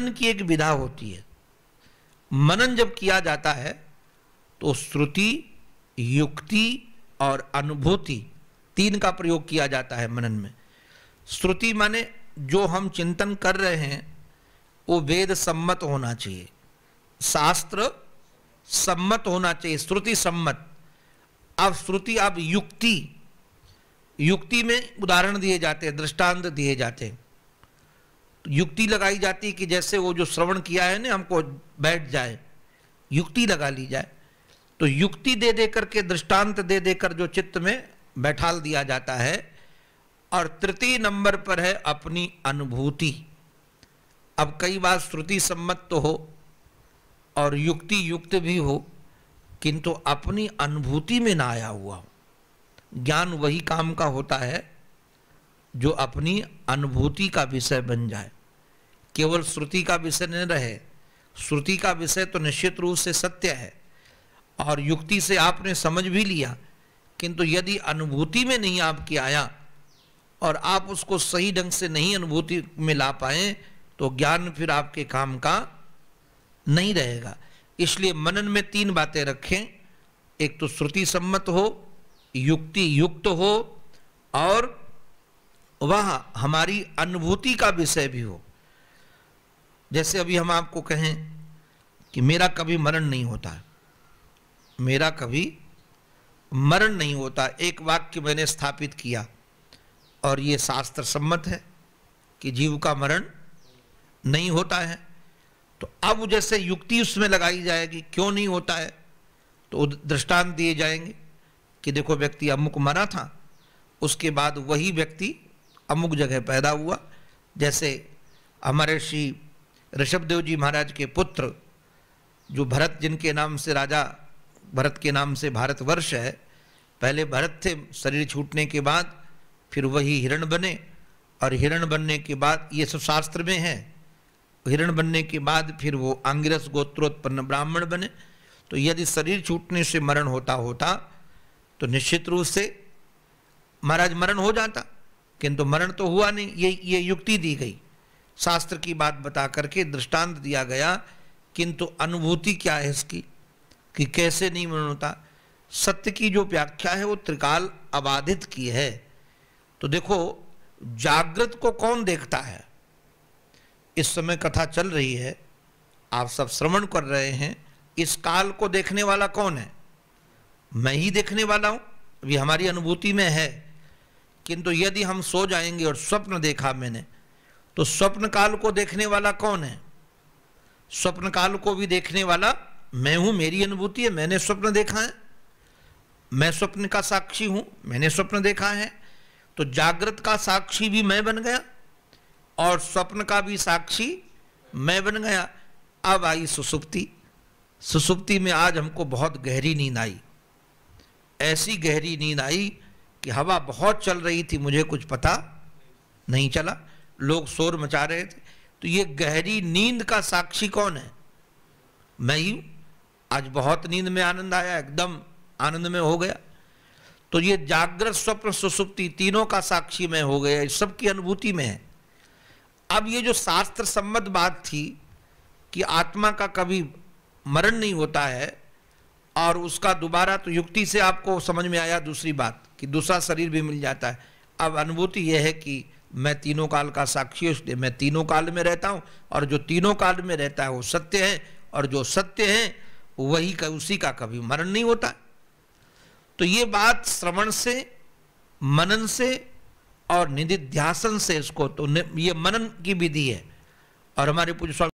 मनन की एक विधा होती है मनन जब किया जाता है तो श्रुति युक्ति और अनुभूति तीन का प्रयोग किया जाता है मनन में श्रुति माने जो हम चिंतन कर रहे हैं वो वेद सम्मत होना चाहिए शास्त्र सम्मत होना चाहिए श्रुति सम्मत अब श्रुति अब युक्ति युक्ति में उदाहरण दिए जाते हैं दृष्टांत दिए जाते हैं युक्ति लगाई जाती कि जैसे वो जो श्रवण किया है ना हमको बैठ जाए युक्ति लगा ली जाए तो युक्ति दे दे करके दृष्टांत दे देकर जो चित्त में बैठाल दिया जाता है और तृतीय नंबर पर है अपनी अनुभूति अब कई बार श्रुति सम्मत तो हो और युक्ति युक्त भी हो किंतु अपनी अनुभूति में ना आया हुआ हो ज्ञान वही काम का होता है जो अपनी अनुभूति का विषय बन जाए केवल श्रुति का विषय न रहे श्रुति का विषय तो निश्चित रूप से सत्य है और युक्ति से आपने समझ भी लिया किंतु यदि अनुभूति में नहीं आपकी आया और आप उसको सही ढंग से नहीं अनुभूति में ला पाए तो ज्ञान फिर आपके काम का नहीं रहेगा इसलिए मनन में तीन बातें रखें एक तो श्रुति सम्मत हो युक्ति युक्त हो और वह हमारी अनुभूति का विषय भी हो जैसे अभी हम आपको कहें कि मेरा कभी मरण नहीं होता है मेरा कभी मरण नहीं होता एक वाक्य मैंने स्थापित किया और ये शास्त्र सम्मत है कि जीव का मरण नहीं होता है तो अब जैसे युक्ति उसमें लगाई जाएगी क्यों नहीं होता है तो दृष्टांत दिए जाएंगे कि देखो व्यक्ति अमुक मरा था उसके बाद वही व्यक्ति अमुक जगह पैदा हुआ जैसे हमारे श्री ऋषभदेव जी महाराज के पुत्र जो भरत जिनके नाम से राजा भरत के नाम से भारतवर्ष है पहले भरत थे शरीर छूटने के बाद फिर वही हिरण बने और हिरण बनने के बाद ये सब शास्त्र में है हिरण बनने के बाद फिर वो आंगिरस गोत्रोत्पन्न ब्राह्मण बने तो यदि शरीर छूटने से मरण होता होता तो निश्चित रूप से महाराज मरण हो जाता किंतु मरण तो हुआ नहीं ये ये युक्ति दी गई शास्त्र की बात बता करके दृष्टांत दिया गया किंतु अनुभूति क्या है इसकी कि कैसे नहीं मरण होता सत्य की जो व्याख्या है वो त्रिकाल अबाधित की है तो देखो जागृत को कौन देखता है इस समय कथा चल रही है आप सब श्रवण कर रहे हैं इस काल को देखने वाला कौन है मैं ही देखने वाला हूं अभी हमारी अनुभूति में है किंतु तो यदि हम सो जाएंगे और स्वप्न देखा मैंने तो स्वप्न काल को देखने वाला कौन है स्वप्न काल को भी देखने वाला मैं हूं मेरी अनुभूति है मैंने स्वप्न देखा है मैं स्वप्न का साक्षी हूं मैंने स्वप्न देखा है तो जागृत का साक्षी भी मैं बन गया और स्वप्न का भी साक्षी मैं बन गया अब आई सुसुप्ति सुसुप्ति में आज हमको बहुत गहरी नींद आई ऐसी गहरी नींद आई कि हवा बहुत चल रही थी मुझे कुछ पता नहीं चला लोग शोर मचा रहे थे तो ये गहरी नींद का साक्षी कौन है मैं ही आज बहुत नींद में आनंद आया एकदम आनंद में हो गया तो ये जागृत स्वप्न सुसुप्ति तीनों का साक्षी में हो गया सबकी अनुभूति में है अब ये जो शास्त्र सम्मत बात थी कि आत्मा का कभी मरण नहीं होता है और उसका दोबारा तो युक्ति से आपको समझ में आया दूसरी बात कि दूसरा शरीर भी मिल जाता है अब अनुभूति यह है कि मैं तीनों काल का साक्षी हूँ इसलिए मैं तीनों काल में रहता हूँ और जो तीनों काल में रहता है वो सत्य है और जो सत्य है वही का उसी का कभी मरण नहीं होता तो ये बात श्रवण से मनन से और निधिध्यासन से इसको तो ये मनन की विधि है और हमारे पूज्य